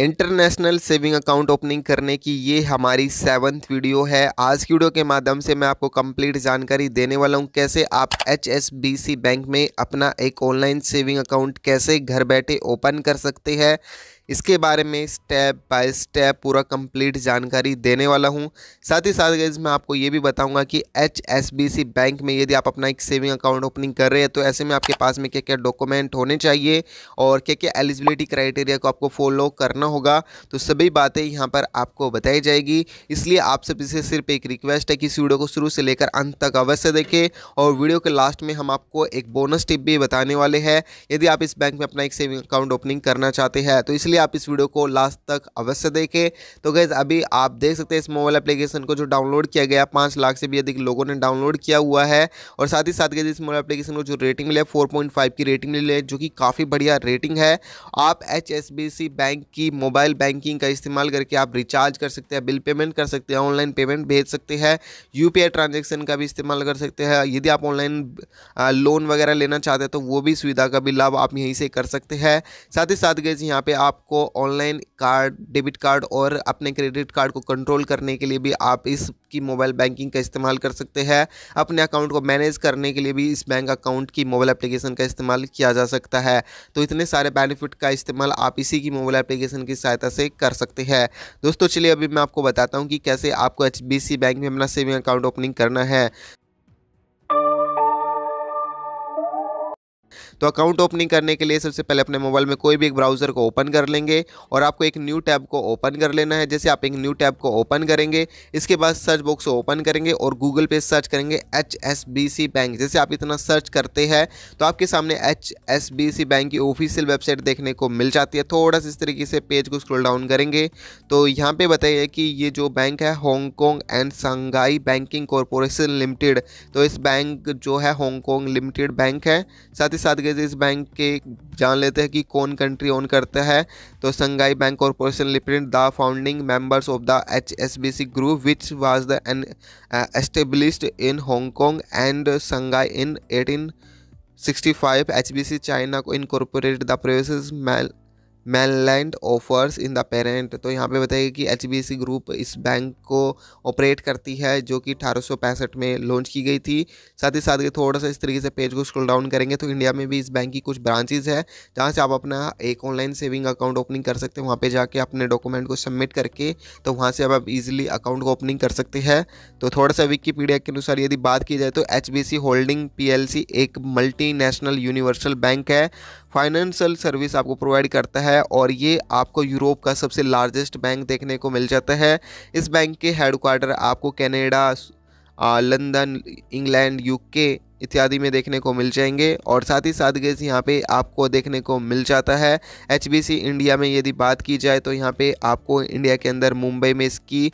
international saving account opening करने की ये हमारी सेवन्थ वीडियो है आज की वीडियो के माध्यम से मैं आपको कंप्लीट जानकारी देने वाला हूँ कैसे आप एच बैंक में अपना एक ऑनलाइन सेविंग अकाउंट कैसे घर बैठे ओपन कर सकते हैं इसके बारे में स्टेप बाय स्टेप पूरा कंप्लीट जानकारी देने वाला हूँ साथ ही साथ गैस मैं आपको ये भी बताऊँगा कि एच बैंक में यदि आप अपना एक सेविंग अकाउंट ओपनिंग कर रहे हैं तो ऐसे में आपके पास में क्या क्या डॉक्यूमेंट होने चाहिए और क्या क्या एलिजिबिलिटी क्राइटेरिया को आपको फॉलो करना होगा तो सभी बातें यहाँ पर आपको बताई जाएगी इसलिए आप सभी से सिर्फ एक रिक्वेस्ट है कि इस वीडियो को शुरू से लेकर अंत तक अवश्य देखें और वीडियो के लास्ट में हम आपको एक बोनस टिप भी बताने वाले हैं यदि आप इस बैंक में अपना एक सेविंग अकाउंट ओपनिंग करना चाहते हैं तो इसलिए इसलिए आप इस वीडियो को लास्ट तक अवश्य देखें तो गैस अभी आप देख सकते हैं इस मोबाइल एप्लीकेशन को जो डाउनलोड किया गया पाँच लाख से भी अधिक लोगों ने डाउनलोड किया हुआ है और साथ ही साथ गैज़ इस मोबाइल एप्लीकेशन को जो रेटिंग फोर पॉइंट फाइव की रेटिंग मिली है जो कि काफ़ी बढ़िया रेटिंग है आप एच बैंक की मोबाइल बैंकिंग का इस्तेमाल करके आप रिचार्ज कर सकते हैं बिल पेमेंट कर सकते हैं ऑनलाइन पेमेंट भेज सकते हैं यू ट्रांजेक्शन का भी इस्तेमाल कर सकते हैं यदि आप ऑनलाइन लोन वगैरह लेना चाहते हैं तो वो भी सुविधा का भी लाभ आप यहीं से कर सकते हैं साथ ही साथ गैस यहाँ पे आप आपको ऑनलाइन कार्ड डेबिट कार्ड और अपने क्रेडिट कार्ड को कंट्रोल करने के लिए भी आप इसकी मोबाइल बैंकिंग का इस्तेमाल कर सकते हैं अपने अकाउंट को मैनेज करने के लिए भी इस बैंक अकाउंट की मोबाइल एप्लीकेशन का इस्तेमाल किया जा सकता है तो इतने सारे बेनिफिट का इस्तेमाल आप इसी की मोबाइल एप्लीकेशन की सहायता से कर सकते हैं दोस्तों चलिए अभी मैं आपको बताता हूँ कि कैसे आपको एच बैंक में अपना सेविंग अकाउंट ओपनिंग करना है तो अकाउंट ओपनिंग करने के लिए सबसे पहले अपने मोबाइल में कोई भी एक ब्राउज़र को ओपन कर लेंगे और आपको एक न्यू टैब को ओपन कर लेना है जैसे आप एक न्यू टैब को ओपन करेंगे इसके बाद सर्च बॉक्स को ओपन करेंगे और गूगल पे सर्च करेंगे एच बैंक जैसे आप इतना सर्च करते हैं तो आपके सामने एच बैंक की ऑफिशियल वेबसाइट देखने को मिल जाती है थोड़ा सा इस तरीके से पेज को स्क्रोल डाउन करेंगे तो यहाँ पे बताइए कि ये जो बैंक है Hong Kong and Shanghai banking corporation limited तो इस बैंक जो है हांगकॉन्ग लिमिटेड बैंक है साथ ही साथ साथ गए इस बैंक के जान लेते हैं कि कौन कंट्री ओन करता है तो Shanghai bank corporation limited the founding members of the H S B C group which was the an established in Hong Kong and Shanghai in eighteen sixty five H B C China को incorporate the process mainland offers in the parent तो यहाँ पे बताइए कि H group इस bank को operate करती है जो कि अठारह में लॉन्च की गई थी साथ ही साथ ये थोड़ा सा इस तरीके से पेज को स्क्रॉल डाउन करेंगे तो इंडिया में भी इस बैंक की कुछ ब्रांचेज है जहाँ से आप अपना एक ऑनलाइन सेविंग अकाउंट ओपनिंग कर सकते हैं वहाँ पर जाके अपने डॉक्यूमेंट को सबमिट करके तो वहाँ से अब आप ईजिली अकाउंट को ओपनिंग कर सकते हैं तो थोड़ा सा विकीपीडिया के अनुसार यदि बात की जाए तो एच होल्डिंग पी एक मल्टी यूनिवर्सल बैंक है फाइनेंशियल सर्विस आपको प्रोवाइड करता है है और ये आपको यूरोप का सबसे लार्जेस्ट बैंक देखने को मिल जाता है इस बैंक के हेडक्वार्टर आपको कैनेडा लंदन इंग्लैंड यूके इत्यादि में देखने को मिल जाएंगे और साथ ही साथ गैस यहाँ पे आपको देखने को मिल जाता है एच इंडिया में यदि बात की जाए तो यहाँ पे आपको इंडिया के अंदर मुंबई में इसकी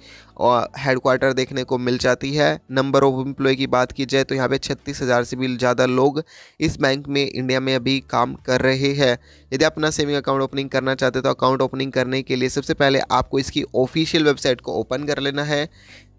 और हेडक्वार्टर देखने को मिल जाती है नंबर ऑफ एम्प्लॉय की बात की जाए तो यहाँ पे छत्तीस हज़ार से भी ज़्यादा लोग इस बैंक में इंडिया में अभी काम कर रहे हैं यदि अपना सेविंग अकाउंट ओपनिंग करना चाहते तो अकाउंट ओपनिंग करने के लिए सबसे पहले आपको इसकी ऑफिशियल वेबसाइट को ओपन कर लेना है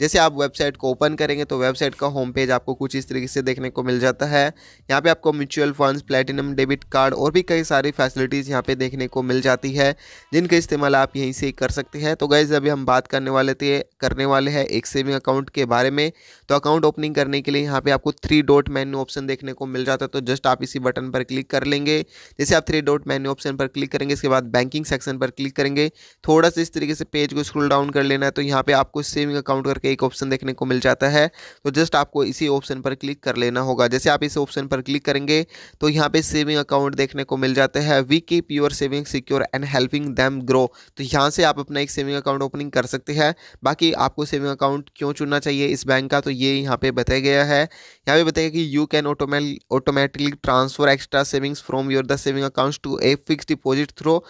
जैसे आप वेबसाइट को ओपन करेंगे तो वेबसाइट का होम पेज आपको कुछ इस तरीके से देखने को मिल जाता है यहाँ पे आपको mutual funds platinum debit card और भी कई सारी फैसिलिटीज़ यहाँ पे देखने को मिल जाती है जिनका इस्तेमाल आप यहीं से कर सकते हैं तो गैज़ अभी हम बात करने वाले थे करने वाले हैं एक सेविंग अकाउंट के बारे में तो अकाउंट ओपनिंग करने के लिए यहाँ पे आपको थ्री डॉट मेन्यू ऑप्शन देखने को मिल जाता है तो जस्ट आप इसी बटन पर क्लिक कर लेंगे जैसे आप थ्री डॉट मेन्यू ऑप्शन पर क्लिक करेंगे इसके बाद बैंकिंग सेक्शन पर क्लिक करेंगे थोड़ा सा इस तरीके से पेज को स्क्रोल डाउन कर लेना है तो यहाँ पर आपको सेविंग अकाउंट करके एक ऑप्शन देखने को मिल जाता है तो जस्ट आपको इसी ऑप्शन पर क्लिक कर लेना होगा जैसे आप इस ऑप्शन पर क्लिक करेंगे तो यहाँ पर सेविंग अकाउंट देखने को मिल जाता है we keep your saving secure and helping them grow तो यहाँ से आप अपना एक सेविंग अकाउंट ओपनिंग कर सकते हैं बाकी आपको सेविंग अकाउंट क्यों चुनना चाहिए इस बैंक का तो ये यहाँ पे बताया गया है यहाँ पे बताया कि you can auto mail automatically transfer extra savings from your the saving accounts to a fix deposit through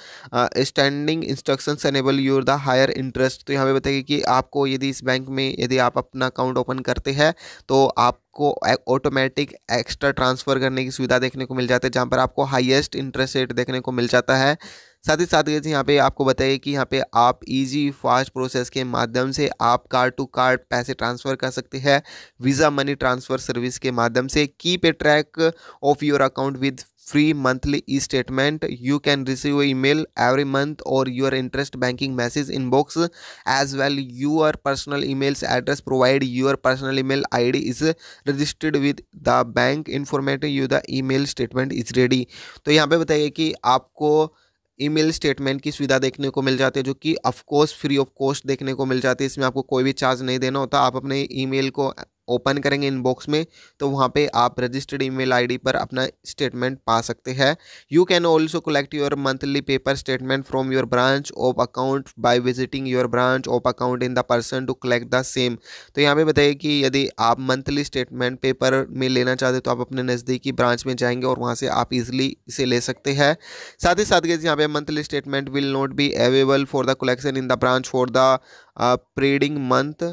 standing instructions enable your the higher interest तो यहाँ पे बताएगी कि आपको यदि इस बैंक में यदि आप अपना अकाउंट ओपन करते हैं तो आप को ऑटोमेटिक एक्स्ट्रा ट्रांसफ़र करने की सुविधा देखने को मिल जाती है जहाँ पर आपको हाईएस्ट इंटरेस्ट रेट देखने को मिल जाता है साथ ही साथ यहाँ पे आपको बताइए कि यहाँ पे आप इजी फास्ट प्रोसेस के माध्यम से आप कार्ड टू कार्ड पैसे ट्रांसफ़र कर सकते हैं वीज़ा मनी ट्रांसफ़र सर्विस के माध्यम से keep a track of your account with free monthly e statement you can receive e mail every month और your interest banking message inbox as well your personal e mails address provide your personal e mail I D is registered with the bank informative you the e mail statement is ready तो यहाँ पर बताइए कि आपको email statement की सुविधा देखने को मिल जाती है जो कि of course free of cost देखने को मिल जाती है इसमें आपको कोई भी चार्ज नहीं देना होता आप अपने ईमेल को ओपन करेंगे इनबॉक्स में तो वहाँ पे आप रजिस्टर्ड ईमेल आईडी पर अपना स्टेटमेंट पा सकते हैं you can also collect your monthly paper statement from your branch of account by visiting your branch of account in the person to collect the same तो यहाँ पे बताइए कि यदि आप मंथली स्टेटमेंट पेपर में लेना चाहते तो आप अपने नज़दीकी ब्रांच में जाएंगे और वहाँ से आप इजिली इसे ले सकते हैं साथ ही साथ यहाँ पे monthly statement will not be available for the collection in the branch for the preceding month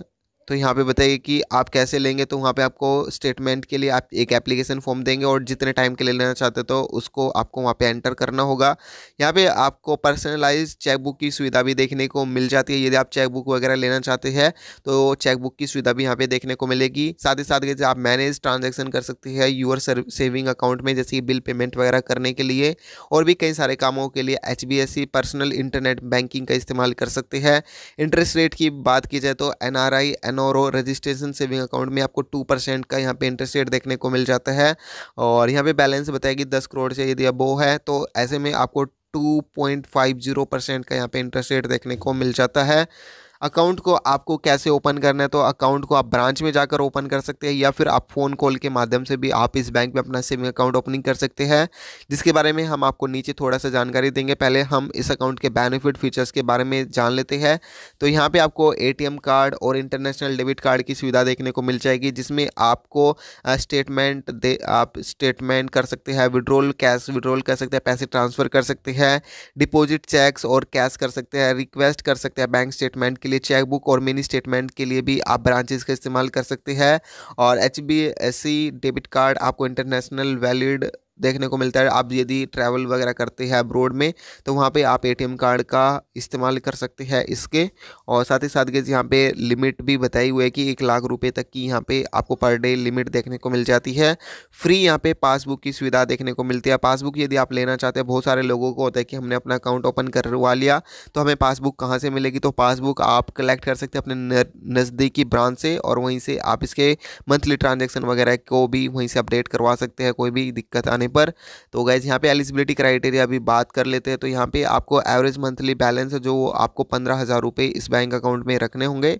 तो यहाँ पे बताइए कि आप कैसे लेंगे तो वहाँ पे आपको स्टेटमेंट के लिए आप एक एप्लीकेशन फॉर्म देंगे और जितने टाइम के लिए लेना चाहते हो तो उसको आपको वहाँ पे एंटर करना होगा यहाँ पे आपको पर्सनलाइज चेकबुक की सुविधा भी देखने को मिल जाती है यदि आप चेकबुक वगैरह लेना चाहते हैं तो चेकबुक की सुविधा भी यहाँ पे देखने को मिलेगी साथ ही साथ जैसे आप मैनेज ट्रांजेक्शन कर सकते हैं यूर सेविंग अकाउंट में जैसे बिल पेमेंट वगैरह करने के लिए और भी कई सारे कामों के लिए एच पर्सनल इंटरनेट बैंकिंग का इस्तेमाल कर सकते हैं इंटरेस्ट रेट की बात की जाए तो एन आर और रजिस्ट्रेशन सेविंग अकाउंट में आपको टू परसेंट का यहाँ पे इंटरेस्ट रेट देखने को मिल जाता है और यहाँ पे बैलेंस बताएगी दस करोड़ से यदि अबो है तो ऐसे में आपको two point five zero percent का यहाँ पे इंटरेस्ट रेट देखने को मिल जाता है अकाउंट को आपको कैसे ओपन करना है तो अकाउंट को आप ब्रांच में जाकर ओपन कर सकते हैं या फिर आप फ़ोन कॉल के माध्यम से भी आप इस बैंक में अपना सेविंग अकाउंट ओपनिंग कर सकते हैं जिसके बारे में हम आपको नीचे थोड़ा सा जानकारी देंगे पहले हम इस अकाउंट के बेनिफिट फीचर्स के बारे में जान लेते हैं तो यहाँ पर आपको ए कार्ड और इंटरनेशनल डेबिट कार्ड की सुविधा देखने को मिल जाएगी जिसमें आपको स्टेटमेंट दे आप स्टेटमेंट कर सकते हैं विड्रोल कैश विड्रोल कर सकते हैं पैसे ट्रांसफ़र कर सकते हैं डिपॉजिट चेक्स और कैश कर सकते हैं रिक्वेस्ट कर सकते हैं बैंक स्टेटमेंट के लिए चेकबुक और मिनी स्टेटमेंट के लिए भी आप ब्रांचेज का इस्तेमाल कर सकते हैं और एच डेबिट कार्ड आपको इंटरनेशनल वैलिड देखने को मिलता है आप यदि ट्रैवल वगैरह करते हैं अब्रोड में तो वहाँ पे आप एटीएम कार्ड का इस्तेमाल कर सकते हैं इसके और साथ ही साथ के यहाँ पे लिमिट भी बताई हुई है कि एक लाख रुपये तक की यहाँ पे आपको पर डे लिमिट देखने को मिल जाती है फ्री यहाँ पे पासबुक की सुविधा देखने को मिलती है पासबुक यदि आप लेना चाहते हैं बहुत सारे लोगों को होता है कि हमने अपना अकाउंट ओपन करवा लिया तो हमें पासबुक कहाँ से मिलेगी तो पासबुक आप कलेक्ट कर सकते हैं अपने नज़दीकी ब्रांच से और वहीं से आप इसके मंथली ट्रांजेक्शन वगैरह को भी वहीं से अपडेट करवा सकते हैं कोई भी दिक्कत आने पर तो गाइज यहाँ पे एलिजिबिलिटी क्राइटेरिया अभी बात कर लेते हैं तो यहाँ पे आपको एवरेज मंथली बैलेंस जो आपको पंद्रह हज़ार रुपये इस बैंक अकाउंट में रखने होंगे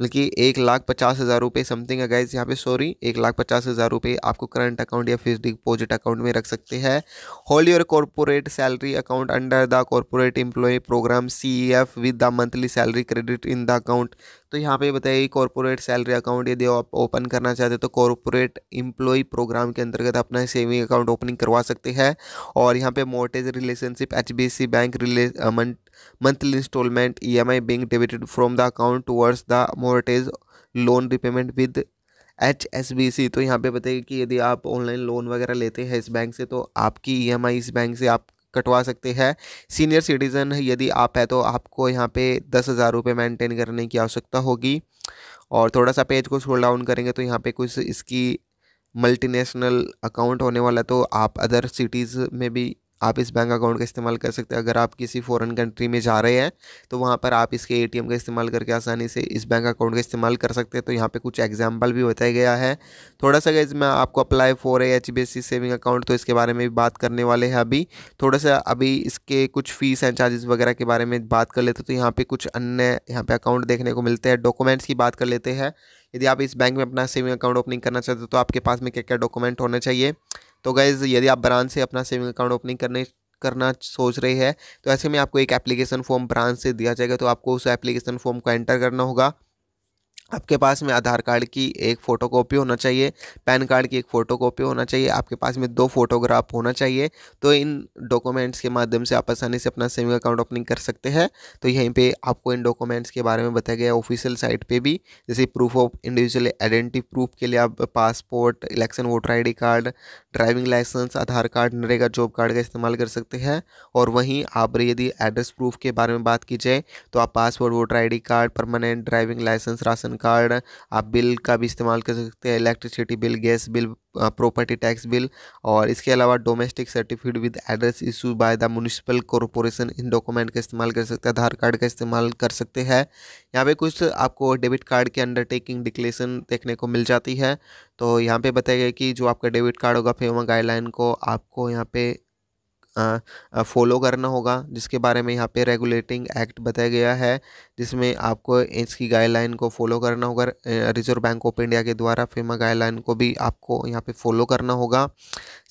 बल्कि मतलब एक लाख पचास हज़ार रुपये समथिंग है गाइज यहाँ पे सॉरी एक लाख पचास हज़ार रुपये आपको करंट अकाउंट या फिक्स डिपॉजिट अकाउंट में रख सकते हैं hold your corporate salary account under the corporate employ program C E F with the monthly salary credit in the account तो यहाँ पे बताइए कॉरपोरेट सैलरी अकाउंट यदि आप ओपन करना चाहते हो तो कॉरपोरेट इम्प्लॉय प्रोग्राम के अंतर्गत अपना सेविंग अकाउंट ओपनिंग करवा सकते हैं और यहाँ पे मोर्टेज रिलेशनशिप एच बैंक रिले monthly installment EMI being debited from the account towards the mortgage loan repayment with H S B C तो यहाँ पे बताइए कि यदि आप ऑनलाइन लोन वगैरह लेते हैं इस बैंक से तो आपकी ई e इस बैंक से आप कटवा सकते हैं सीनियर सिटीज़न यदि आप है तो आपको यहाँ पे दस हज़ार रुपये मैंटेन करने की आवश्यकता होगी और थोड़ा सा पेज को स्क्रॉल डाउन करेंगे तो यहाँ पे कुछ इसकी मल्टीनेशनल अकाउंट होने वाला तो आप अदर सिटीज़ में भी आप इस बैंक अकाउंट का इस्तेमाल कर सकते हैं अगर आप किसी फॉरेन कंट्री में जा रहे हैं तो वहाँ पर आप इसके एटीएम का इस्तेमाल करके आसानी से इस बैंक अकाउंट का इस्तेमाल कर सकते हैं तो यहाँ पे कुछ एग्जाम्पल भी बताया गया है थोड़ा सा गैस मैं आपको apply for H B S C saving account तो इसके बारे में भी बात करने वाले हैं अभी थोड़ा सा अभी इसके कुछ फीस एंड चार्जेस वगैरह के बारे में बात कर लेते तो यहाँ पर कुछ अन्य यहाँ पर अकाउंट देखने को मिलते हैं डॉक्यूमेंट्स की बात कर लेते हैं यदि आप इस बैंक में अपना सेविंग अकाउंट ओपनिंग करना चाहते हो तो आपके पास में क्या क्या डॉक्यूमेंट होना चाहिए तो गैज़ यदि आप ब्रांच से अपना सेविंग अकाउंट ओपनिंग करने करना सोच रहे हैं तो ऐसे में आपको एक एप्लीकेशन फॉर्म ब्रांच से दिया जाएगा तो आपको उस एप्लीकेशन फॉर्म को एंटर करना होगा आपके पास में आधार कार्ड की एक फ़ोटो कापी होना चाहिए पैन कार्ड की एक फ़ोटो कापी होना चाहिए आपके पास में दो फोटोग्राफ होना चाहिए तो इन डॉक्यूमेंट्स के माध्यम से आप आसानी से अपना सेविंग अकाउंट ओपनिंग कर सकते हैं तो यहीं पे आपको इन डॉक्यूमेंट्स के बारे में बताया गया ऑफिशियल साइट पर भी जैसे proof of individual identity proof के लिए आप passport election voter I card driving licence Aadhaar card NREGA job card का इस्तेमाल कर सकते हैं और वहीं आप यदि एड्रेस प्रूफ के बारे में बात की जाए तो आप passport voter I card permanent driving licence ration card आप बिल का भी इस्तेमाल कर सकते हैं electricity bill gas bill property tax bill और इसके अलावा domestic certificate with address issue by the municipal corporation इन डॉक्यूमेंट का इस्तेमाल कर सकते हैं आधार कार्ड का इस्तेमाल कर सकते हैं यहाँ पे कुछ आपको डेबिट कार्ड के अंडरटेकिंग डिक्लेरेशन देखने को मिल जाती है तो यहाँ पे बताया गया कि जो आपका डेबिट कार्ड होगा फेमा गाइडलाइन को आपको यहाँ पे फॉलो करना होगा जिसके बारे में यहाँ पे रेगुलेटिंग एक्ट बताया गया है जिसमें आपको इसकी गाइडलाइन को फॉलो करना होगा रिजर्व बैंक ऑफ इंडिया के द्वारा फेमा गाइडलाइन को भी आपको यहाँ पे फॉलो करना होगा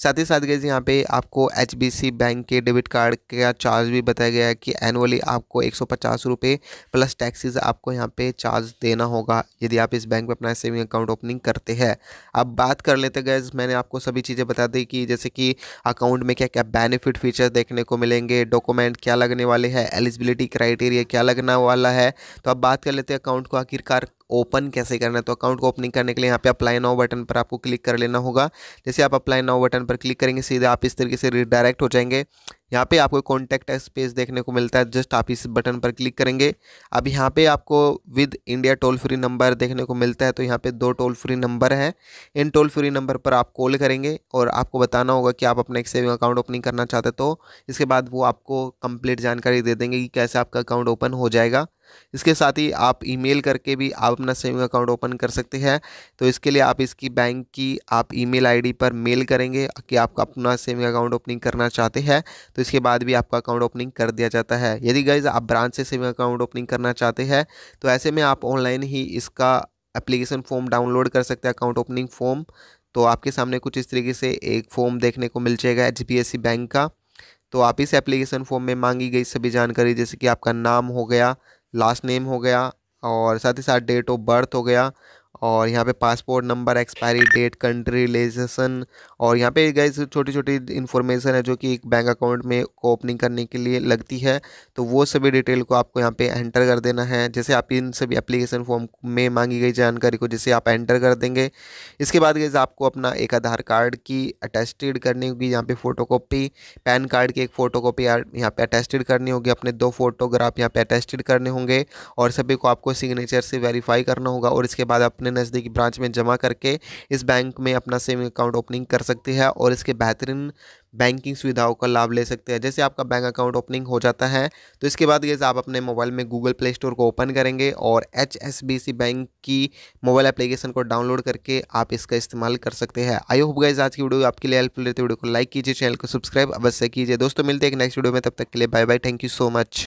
साथ ही साथ गए यहाँ पे आपको एच बैंक के डेबिट कार्ड का चार्ज भी बताया गया है कि एनुअली आपको एक सौ प्लस टैक्सीज आपको यहाँ पर चार्ज देना होगा यदि आप इस बैंक में अपना सेविंग अकाउंट ओपनिंग करते हैं अब बात कर लेते गए मैंने आपको सभी चीज़ें बता दी कि जैसे कि अकाउंट में क्या क्या बेनिफिट अपडेट फीचर्स देखने को मिलेंगे डॉक्यूमेंट क्या लगने वाले हैं एलिजिबिलिटी क्राइटेरिया क्या लगने वाला है तो अब बात कर लेते हैं अकाउंट को आखिरकार ओपन कैसे करना है तो अकाउंट को ओपनिंग करने के लिए यहाँ पे अप्लाई नाउ बटन पर आपको क्लिक कर लेना होगा जैसे आप अप्लाई नाउ बटन पर क्लिक करेंगे सीधे आप इस तरीके से रिडायरेक्ट हो जाएंगे यहाँ पे आपको कॉन्टैक्ट स्पेस देखने को मिलता है जस्ट आप इस बटन पर क्लिक करेंगे अब यहाँ पे आपको with India toll free number देखने को मिलता है तो यहाँ पे दो टोल फ्री नंबर हैं इन टोल फ्री नंबर पर आप कॉल करेंगे और आपको बताना होगा कि आप अपना एक सेविंग अकाउंट ओपनिंग करना चाहते तो इसके बाद वो आपको कंप्लीट जानकारी दे देंगे कि कैसे आपका अकाउंट ओपन हो जाएगा इसके साथ ही आप ईमेल करके भी आप अपना सेविंग अकाउंट ओपन कर सकते हैं तो इसके लिए आप इसकी बैंक की आप ईमेल आईडी पर मेल करेंगे कि आप अपना सेविंग अकाउंट ओपनिंग करना चाहते हैं तो इसके बाद भी आपका अकाउंट ओपनिंग कर दिया जाता है यदि गाइज आप ब्रांच से सेविंग अकाउंट ओपनिंग करना चाहते हैं तो ऐसे में आप ऑनलाइन ही इसका एप्लीकेशन फॉर्म डाउनलोड कर सकते हैं अकाउंट ओपनिंग फॉर्म तो आपके सामने कुछ इस तरीके से एक फॉर्म देखने को मिल जाएगा एच बैंक का तो आप इस एप्लीकेशन फॉर्म में मांगी गई सभी जानकारी जैसे कि आपका नाम हो गया लास्ट नेम हो गया और साथ ही साथ डेट ऑफ बर्थ हो गया और यहाँ पे passport number expiry date country relation और यहाँ पे गए छोटी छोटी इन्फॉर्मेशन है जो कि एक बैंक अकाउंट में को ओपनिंग करने के लिए लगती है तो वो सभी डिटेल को आपको यहाँ पे एंटर कर देना है जैसे आप इन सभी एप्लीकेशन फॉर्म में मांगी गई जानकारी को जैसे आप एंटर कर देंगे इसके बाद गए आपको अपना एक आधार कार्ड की अटेस्टेड करनी होगी यहाँ पर फ़ोटो पैन कार्ड की एक फ़ोटो कापी यहाँ पर अटेस्टेड करनी होगी अपने दो फोटोग्राफ यहाँ पर अटेस्टेड करने होंगे और सभी को आपको सिग्नेचर से वेरीफाई करना होगा और इसके बाद अपने अपने नज़दीकी ब्रांच में जमा करके इस बैंक में अपना सेविंग अकाउंट ओपनिंग कर सकती है और इसके बेहतरीन बैंकिंग सुविधाओं का लाभ ले सकते हैं जैसे आपका बैंक अकाउंट ओपनिंग हो जाता है तो इसके बाद ये आप अपने मोबाइल में गूगल प्ले स्टोर को ओपन करेंगे और एच बैंक की मोबाइल एप्लीकेशन को डाउनलोड करके आप इसका इस्तेमाल कर सकते हैं आई होप गाइज आज की वीडियो आपके लिए हेल्पफुल रहती वीडियो को लाइक कीजिए चैनल को सब्सक्राइब अवश्य कीजिए दोस्तों मिलते हैं नेक्स्ट वीडियो में तब तक के लिए bye bye thank you so much